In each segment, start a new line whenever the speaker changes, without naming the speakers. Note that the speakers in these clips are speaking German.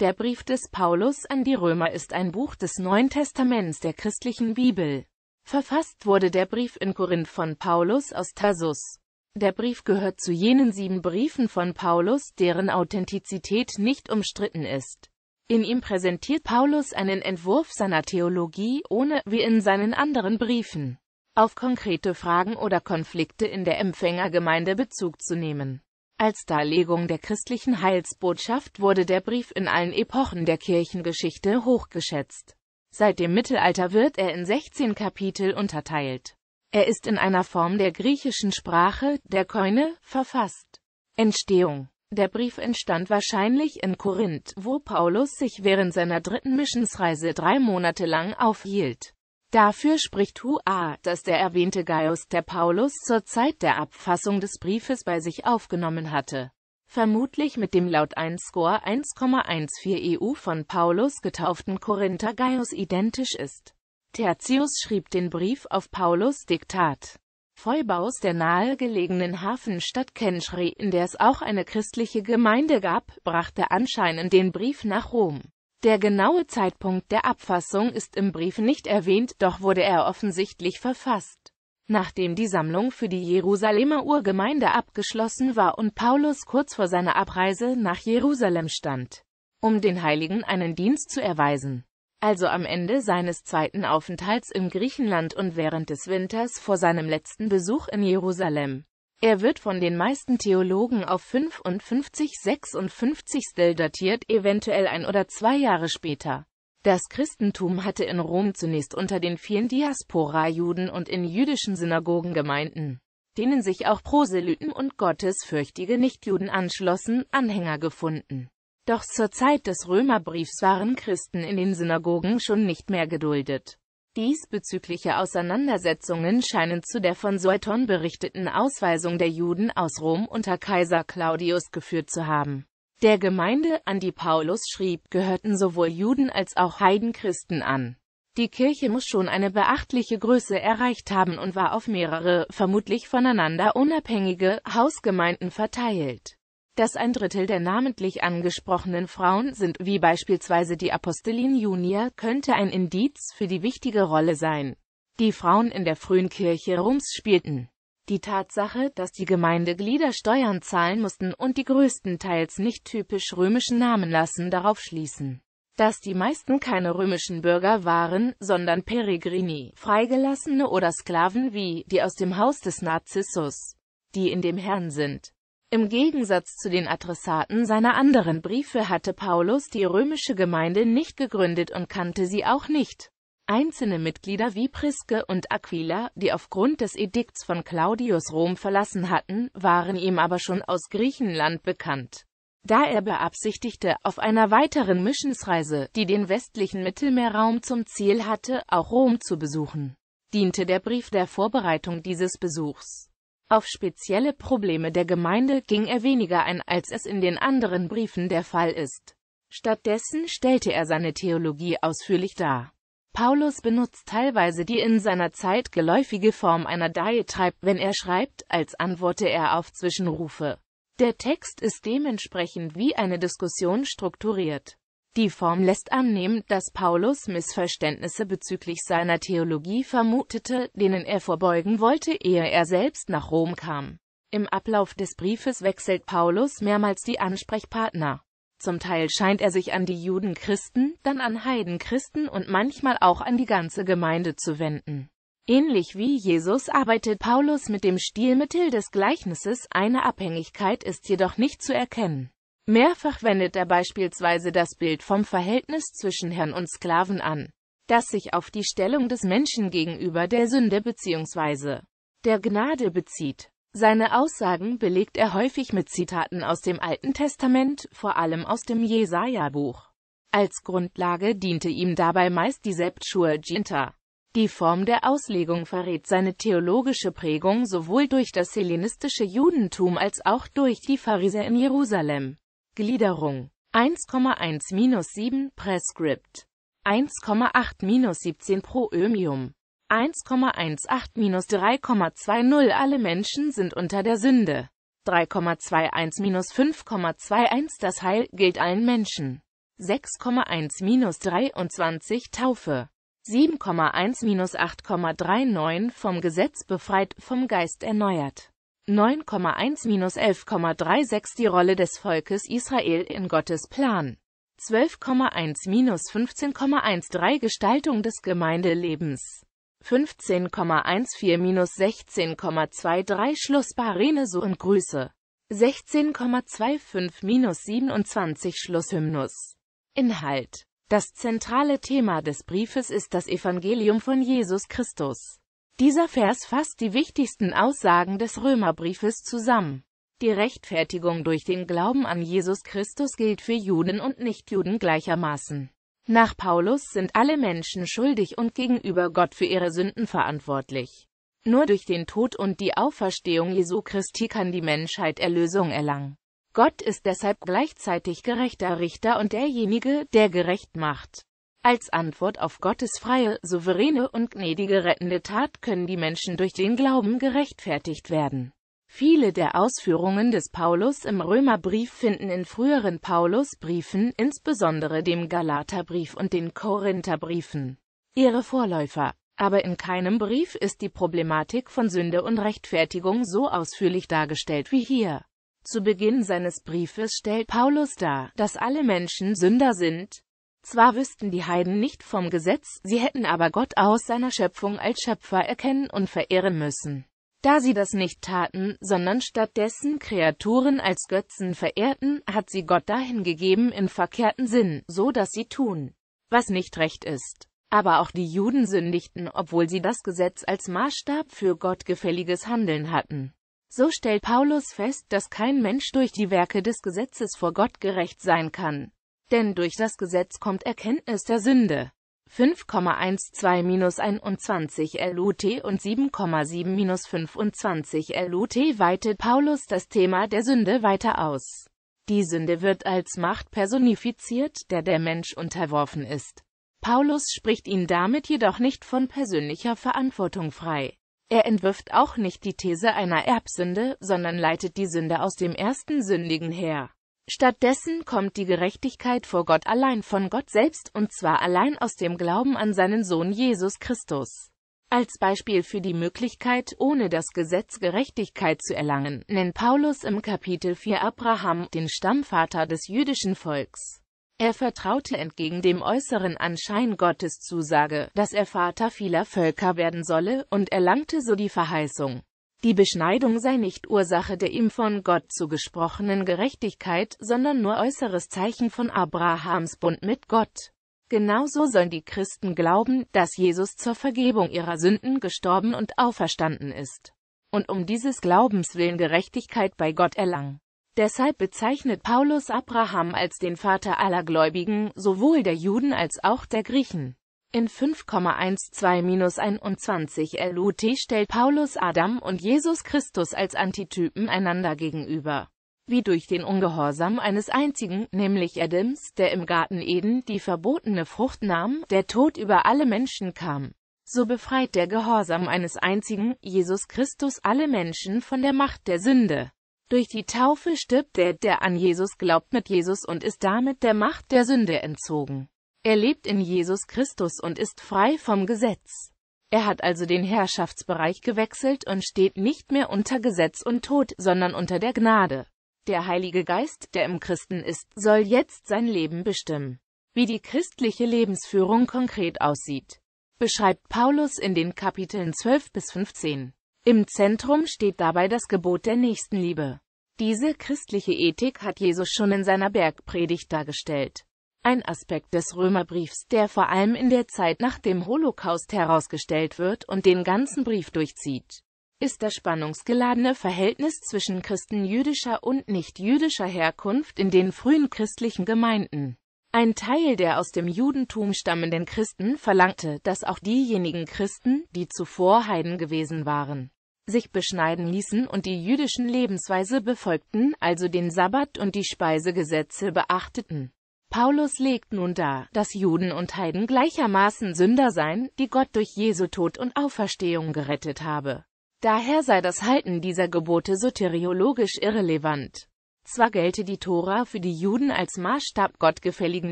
Der Brief des Paulus an die Römer ist ein Buch des Neuen Testaments der christlichen Bibel. Verfasst wurde der Brief in Korinth von Paulus aus Tarsus. Der Brief gehört zu jenen sieben Briefen von Paulus, deren Authentizität nicht umstritten ist. In ihm präsentiert Paulus einen Entwurf seiner Theologie, ohne, wie in seinen anderen Briefen, auf konkrete Fragen oder Konflikte in der Empfängergemeinde Bezug zu nehmen. Als Darlegung der christlichen Heilsbotschaft wurde der Brief in allen Epochen der Kirchengeschichte hochgeschätzt. Seit dem Mittelalter wird er in 16 Kapitel unterteilt. Er ist in einer Form der griechischen Sprache, der Keune, verfasst. Entstehung Der Brief entstand wahrscheinlich in Korinth, wo Paulus sich während seiner dritten Missionsreise drei Monate lang aufhielt. Dafür spricht Hua, dass der erwähnte Gaius der Paulus zur Zeit der Abfassung des Briefes bei sich aufgenommen hatte. Vermutlich mit dem laut 1 Score 1,14 EU von Paulus getauften Korinther Gaius identisch ist. Tertius schrieb den Brief auf Paulus Diktat. Feubaus der nahegelegenen Hafenstadt Kenchri, in der es auch eine christliche Gemeinde gab, brachte anscheinend den Brief nach Rom. Der genaue Zeitpunkt der Abfassung ist im Brief nicht erwähnt, doch wurde er offensichtlich verfasst. Nachdem die Sammlung für die Jerusalemer Urgemeinde abgeschlossen war und Paulus kurz vor seiner Abreise nach Jerusalem stand, um den Heiligen einen Dienst zu erweisen, also am Ende seines zweiten Aufenthalts im Griechenland und während des Winters vor seinem letzten Besuch in Jerusalem. Er wird von den meisten Theologen auf 55, 56 Stel datiert, eventuell ein oder zwei Jahre später. Das Christentum hatte in Rom zunächst unter den vielen Diaspora-Juden und in jüdischen Synagogengemeinden, denen sich auch Proselyten und gottesfürchtige Nichtjuden anschlossen, Anhänger gefunden. Doch zur Zeit des Römerbriefs waren Christen in den Synagogen schon nicht mehr geduldet. Diesbezügliche Auseinandersetzungen scheinen zu der von Sueton berichteten Ausweisung der Juden aus Rom unter Kaiser Claudius geführt zu haben. Der Gemeinde, an die Paulus schrieb, gehörten sowohl Juden als auch Heidenchristen an. Die Kirche muss schon eine beachtliche Größe erreicht haben und war auf mehrere, vermutlich voneinander unabhängige, Hausgemeinden verteilt dass ein Drittel der namentlich angesprochenen Frauen sind, wie beispielsweise die Apostelin Junia, könnte ein Indiz für die wichtige Rolle sein, die Frauen in der frühen Kirche Roms spielten. Die Tatsache, dass die Gemeindeglieder Steuern zahlen mussten und die größtenteils nicht typisch römischen Namen lassen darauf schließen, dass die meisten keine römischen Bürger waren, sondern Peregrini, Freigelassene oder Sklaven wie, die aus dem Haus des Narzissus, die in dem Herrn sind. Im Gegensatz zu den Adressaten seiner anderen Briefe hatte Paulus die römische Gemeinde nicht gegründet und kannte sie auch nicht. Einzelne Mitglieder wie Priske und Aquila, die aufgrund des Edikts von Claudius Rom verlassen hatten, waren ihm aber schon aus Griechenland bekannt. Da er beabsichtigte, auf einer weiteren Missionsreise, die den westlichen Mittelmeerraum zum Ziel hatte, auch Rom zu besuchen, diente der Brief der Vorbereitung dieses Besuchs. Auf spezielle Probleme der Gemeinde ging er weniger ein, als es in den anderen Briefen der Fall ist. Stattdessen stellte er seine Theologie ausführlich dar. Paulus benutzt teilweise die in seiner Zeit geläufige Form einer Diatribe, wenn er schreibt, als antworte er auf Zwischenrufe. Der Text ist dementsprechend wie eine Diskussion strukturiert. Die Form lässt annehmen, dass Paulus Missverständnisse bezüglich seiner Theologie vermutete, denen er vorbeugen wollte, ehe er selbst nach Rom kam. Im Ablauf des Briefes wechselt Paulus mehrmals die Ansprechpartner. Zum Teil scheint er sich an die Judenchristen, dann an Heidenchristen und manchmal auch an die ganze Gemeinde zu wenden. Ähnlich wie Jesus arbeitet Paulus mit dem Stilmittel des Gleichnisses, eine Abhängigkeit ist jedoch nicht zu erkennen. Mehrfach wendet er beispielsweise das Bild vom Verhältnis zwischen Herrn und Sklaven an, das sich auf die Stellung des Menschen gegenüber der Sünde bzw. der Gnade bezieht. Seine Aussagen belegt er häufig mit Zitaten aus dem Alten Testament, vor allem aus dem Jesaja-Buch. Als Grundlage diente ihm dabei meist die Septuor Ginta. Die Form der Auslegung verrät seine theologische Prägung sowohl durch das hellenistische Judentum als auch durch die Pharisäer in Jerusalem. Gliederung 1,1-7 Prescript 1,8-17 Proömium 1,18-3,20 Alle Menschen sind unter der Sünde. 3,21-5,21 Das Heil gilt allen Menschen. 6,1-23 Taufe. 7,1-8,39 Vom Gesetz befreit, vom Geist erneuert. 9,1-11,36 Die Rolle des Volkes Israel in Gottes Plan 12,1-15,13 Gestaltung des Gemeindelebens 15,14-16,23 Schluss Bareneso und Grüße 16,25-27 Schlusshymnus Inhalt Das zentrale Thema des Briefes ist das Evangelium von Jesus Christus. Dieser Vers fasst die wichtigsten Aussagen des Römerbriefes zusammen. Die Rechtfertigung durch den Glauben an Jesus Christus gilt für Juden und Nichtjuden gleichermaßen. Nach Paulus sind alle Menschen schuldig und gegenüber Gott für ihre Sünden verantwortlich. Nur durch den Tod und die Auferstehung Jesu Christi kann die Menschheit Erlösung erlangen. Gott ist deshalb gleichzeitig gerechter Richter und derjenige, der gerecht macht. Als Antwort auf Gottes freie, souveräne und gnädige rettende Tat können die Menschen durch den Glauben gerechtfertigt werden. Viele der Ausführungen des Paulus im Römerbrief finden in früheren Paulusbriefen, insbesondere dem Galaterbrief und den Korintherbriefen, ihre Vorläufer. Aber in keinem Brief ist die Problematik von Sünde und Rechtfertigung so ausführlich dargestellt wie hier. Zu Beginn seines Briefes stellt Paulus dar, dass alle Menschen Sünder sind, zwar wüssten die Heiden nicht vom Gesetz, sie hätten aber Gott aus seiner Schöpfung als Schöpfer erkennen und verehren müssen. Da sie das nicht taten, sondern stattdessen Kreaturen als Götzen verehrten, hat sie Gott dahin gegeben in verkehrten Sinn, so dass sie tun, was nicht recht ist. Aber auch die Juden sündigten, obwohl sie das Gesetz als Maßstab für gottgefälliges Handeln hatten. So stellt Paulus fest, dass kein Mensch durch die Werke des Gesetzes vor Gott gerecht sein kann denn durch das Gesetz kommt Erkenntnis der Sünde. 5,12-21 LUT und 7,7-25 LUT weitet Paulus das Thema der Sünde weiter aus. Die Sünde wird als Macht personifiziert, der der Mensch unterworfen ist. Paulus spricht ihn damit jedoch nicht von persönlicher Verantwortung frei. Er entwirft auch nicht die These einer Erbsünde, sondern leitet die Sünde aus dem ersten Sündigen her. Stattdessen kommt die Gerechtigkeit vor Gott allein von Gott selbst, und zwar allein aus dem Glauben an seinen Sohn Jesus Christus. Als Beispiel für die Möglichkeit, ohne das Gesetz Gerechtigkeit zu erlangen, nennt Paulus im Kapitel 4 Abraham, den Stammvater des jüdischen Volks. Er vertraute entgegen dem äußeren Anschein Gottes Zusage, dass er Vater vieler Völker werden solle, und erlangte so die Verheißung. Die Beschneidung sei nicht Ursache der ihm von Gott zugesprochenen Gerechtigkeit, sondern nur äußeres Zeichen von Abrahams Bund mit Gott. Genauso sollen die Christen glauben, dass Jesus zur Vergebung ihrer Sünden gestorben und auferstanden ist und um dieses Glaubens willen Gerechtigkeit bei Gott erlangen. Deshalb bezeichnet Paulus Abraham als den Vater aller Gläubigen, sowohl der Juden als auch der Griechen. In 5,12-21 LUT stellt Paulus Adam und Jesus Christus als Antitypen einander gegenüber. Wie durch den Ungehorsam eines einzigen, nämlich Adams, der im Garten Eden die verbotene Frucht nahm, der Tod über alle Menschen kam. So befreit der Gehorsam eines einzigen, Jesus Christus, alle Menschen von der Macht der Sünde. Durch die Taufe stirbt der, der an Jesus glaubt mit Jesus und ist damit der Macht der Sünde entzogen. Er lebt in Jesus Christus und ist frei vom Gesetz. Er hat also den Herrschaftsbereich gewechselt und steht nicht mehr unter Gesetz und Tod, sondern unter der Gnade. Der Heilige Geist, der im Christen ist, soll jetzt sein Leben bestimmen. Wie die christliche Lebensführung konkret aussieht, beschreibt Paulus in den Kapiteln 12 bis 15. Im Zentrum steht dabei das Gebot der Nächstenliebe. Diese christliche Ethik hat Jesus schon in seiner Bergpredigt dargestellt. Ein Aspekt des Römerbriefs, der vor allem in der Zeit nach dem Holocaust herausgestellt wird und den ganzen Brief durchzieht, ist das spannungsgeladene Verhältnis zwischen Christen jüdischer und nicht jüdischer Herkunft in den frühen christlichen Gemeinden. Ein Teil der aus dem Judentum stammenden Christen verlangte, dass auch diejenigen Christen, die zuvor Heiden gewesen waren, sich beschneiden ließen und die jüdischen Lebensweise befolgten, also den Sabbat und die Speisegesetze beachteten. Paulus legt nun dar, dass Juden und Heiden gleichermaßen Sünder seien, die Gott durch Jesu Tod und Auferstehung gerettet habe. Daher sei das Halten dieser Gebote soteriologisch irrelevant. Zwar gelte die Tora für die Juden als Maßstab gottgefälligen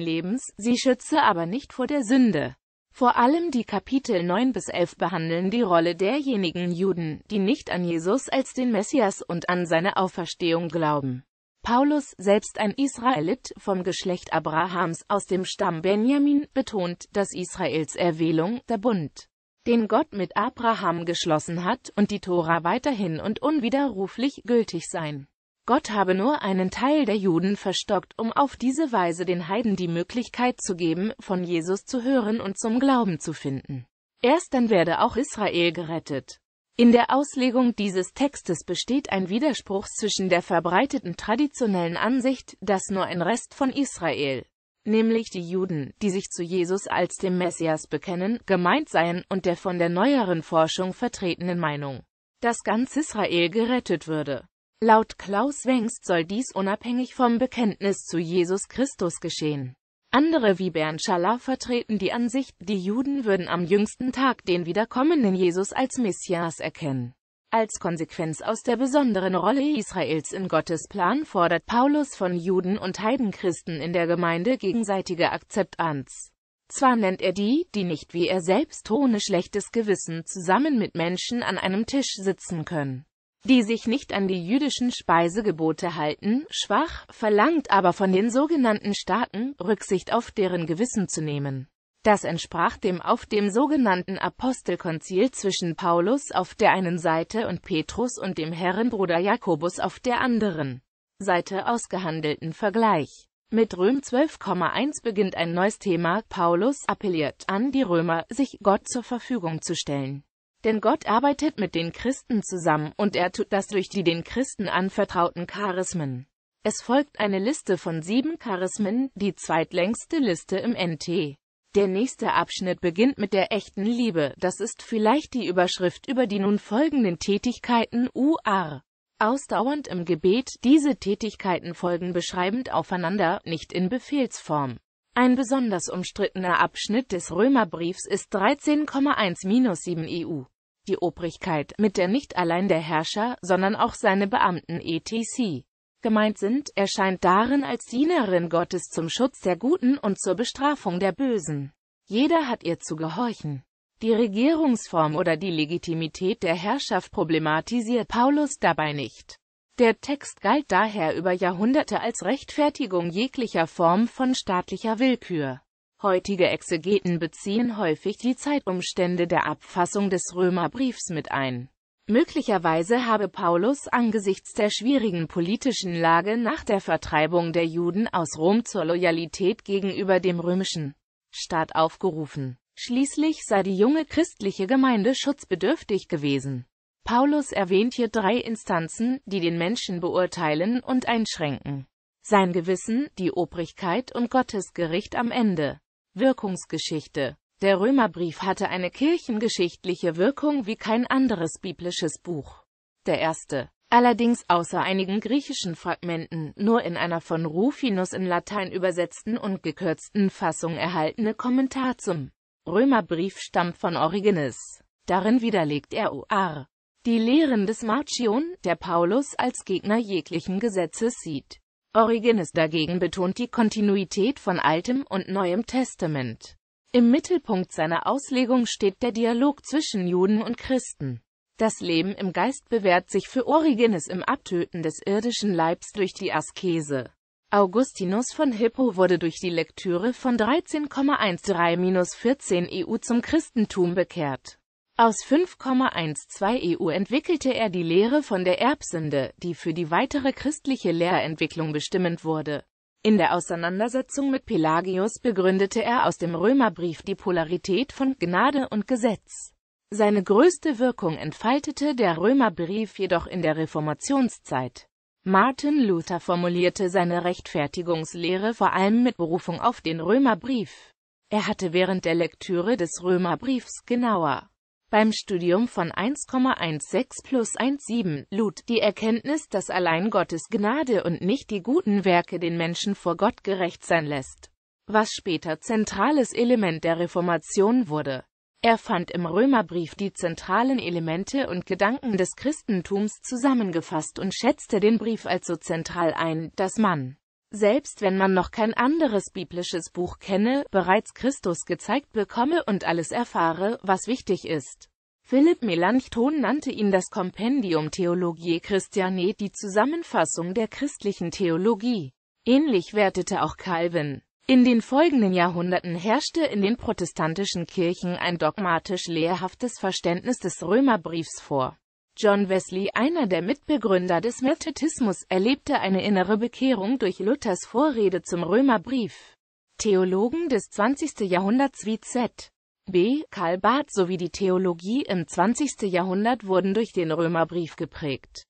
Lebens, sie schütze aber nicht vor der Sünde. Vor allem die Kapitel 9 bis 11 behandeln die Rolle derjenigen Juden, die nicht an Jesus als den Messias und an seine Auferstehung glauben. Paulus, selbst ein Israelit, vom Geschlecht Abrahams aus dem Stamm Benjamin, betont, dass Israels Erwählung, der Bund, den Gott mit Abraham geschlossen hat, und die Tora weiterhin und unwiderruflich gültig seien. Gott habe nur einen Teil der Juden verstockt, um auf diese Weise den Heiden die Möglichkeit zu geben, von Jesus zu hören und zum Glauben zu finden. Erst dann werde auch Israel gerettet. In der Auslegung dieses Textes besteht ein Widerspruch zwischen der verbreiteten traditionellen Ansicht, dass nur ein Rest von Israel, nämlich die Juden, die sich zu Jesus als dem Messias bekennen, gemeint seien, und der von der neueren Forschung vertretenen Meinung, dass ganz Israel gerettet würde. Laut Klaus Wengst soll dies unabhängig vom Bekenntnis zu Jesus Christus geschehen. Andere wie Bernd Schaller vertreten die Ansicht, die Juden würden am jüngsten Tag den wiederkommenden Jesus als Messias erkennen. Als Konsequenz aus der besonderen Rolle Israels in Gottes Plan fordert Paulus von Juden und Heidenchristen in der Gemeinde gegenseitige Akzeptanz. Zwar nennt er die, die nicht wie er selbst ohne schlechtes Gewissen zusammen mit Menschen an einem Tisch sitzen können die sich nicht an die jüdischen Speisegebote halten, schwach, verlangt aber von den sogenannten Starken, Rücksicht auf deren Gewissen zu nehmen. Das entsprach dem auf dem sogenannten Apostelkonzil zwischen Paulus auf der einen Seite und Petrus und dem Herrenbruder Jakobus auf der anderen Seite ausgehandelten Vergleich. Mit Röm 12,1 beginnt ein neues Thema. Paulus appelliert an die Römer, sich Gott zur Verfügung zu stellen. Denn Gott arbeitet mit den Christen zusammen und er tut das durch die den Christen anvertrauten Charismen. Es folgt eine Liste von sieben Charismen, die zweitlängste Liste im NT. Der nächste Abschnitt beginnt mit der echten Liebe, das ist vielleicht die Überschrift über die nun folgenden Tätigkeiten UR. Ausdauernd im Gebet, diese Tätigkeiten folgen beschreibend aufeinander, nicht in Befehlsform. Ein besonders umstrittener Abschnitt des Römerbriefs ist 13,1-7 EU. E die Obrigkeit, mit der nicht allein der Herrscher, sondern auch seine Beamten etc. gemeint sind, erscheint darin als Dienerin Gottes zum Schutz der Guten und zur Bestrafung der Bösen. Jeder hat ihr zu gehorchen. Die Regierungsform oder die Legitimität der Herrschaft problematisiert Paulus dabei nicht. Der Text galt daher über Jahrhunderte als Rechtfertigung jeglicher Form von staatlicher Willkür. Heutige Exegeten beziehen häufig die Zeitumstände der Abfassung des Römerbriefs mit ein. Möglicherweise habe Paulus angesichts der schwierigen politischen Lage nach der Vertreibung der Juden aus Rom zur Loyalität gegenüber dem römischen Staat aufgerufen. Schließlich sei die junge christliche Gemeinde schutzbedürftig gewesen. Paulus erwähnt hier drei Instanzen, die den Menschen beurteilen und einschränken. Sein Gewissen, die Obrigkeit und Gottes Gericht am Ende. Wirkungsgeschichte Der Römerbrief hatte eine kirchengeschichtliche Wirkung wie kein anderes biblisches Buch. Der erste allerdings außer einigen griechischen Fragmenten, nur in einer von Rufinus in Latein übersetzten und gekürzten Fassung erhaltene Kommentar zum Römerbrief stammt von Origenes. Darin widerlegt er OR die Lehren des Marcion, der Paulus als Gegner jeglichen Gesetzes sieht. Origenes dagegen betont die Kontinuität von Altem und Neuem Testament. Im Mittelpunkt seiner Auslegung steht der Dialog zwischen Juden und Christen. Das Leben im Geist bewährt sich für Origenes im Abtöten des irdischen Leibs durch die Askese. Augustinus von Hippo wurde durch die Lektüre von 13,13-14 EU e zum Christentum bekehrt. Aus 5,12 EU e entwickelte er die Lehre von der Erbsünde, die für die weitere christliche Lehrentwicklung bestimmend wurde. In der Auseinandersetzung mit Pelagius begründete er aus dem Römerbrief die Polarität von Gnade und Gesetz. Seine größte Wirkung entfaltete der Römerbrief jedoch in der Reformationszeit. Martin Luther formulierte seine Rechtfertigungslehre vor allem mit Berufung auf den Römerbrief. Er hatte während der Lektüre des Römerbriefs genauer beim Studium von 1,16 plus 1,7 lud die Erkenntnis, dass allein Gottes Gnade und nicht die guten Werke den Menschen vor Gott gerecht sein lässt, was später zentrales Element der Reformation wurde. Er fand im Römerbrief die zentralen Elemente und Gedanken des Christentums zusammengefasst und schätzte den Brief als so zentral ein, dass man selbst wenn man noch kein anderes biblisches Buch kenne, bereits Christus gezeigt bekomme und alles erfahre, was wichtig ist. Philipp Melanchthon nannte ihn das Kompendium Theologiae Christiane, die Zusammenfassung der christlichen Theologie. Ähnlich wertete auch Calvin. In den folgenden Jahrhunderten herrschte in den protestantischen Kirchen ein dogmatisch lehrhaftes Verständnis des Römerbriefs vor. John Wesley, einer der Mitbegründer des Methodismus, erlebte eine innere Bekehrung durch Luthers Vorrede zum Römerbrief. Theologen des 20. Jahrhunderts wie Z. B. Karl Barth sowie die Theologie im 20. Jahrhundert wurden durch den Römerbrief geprägt.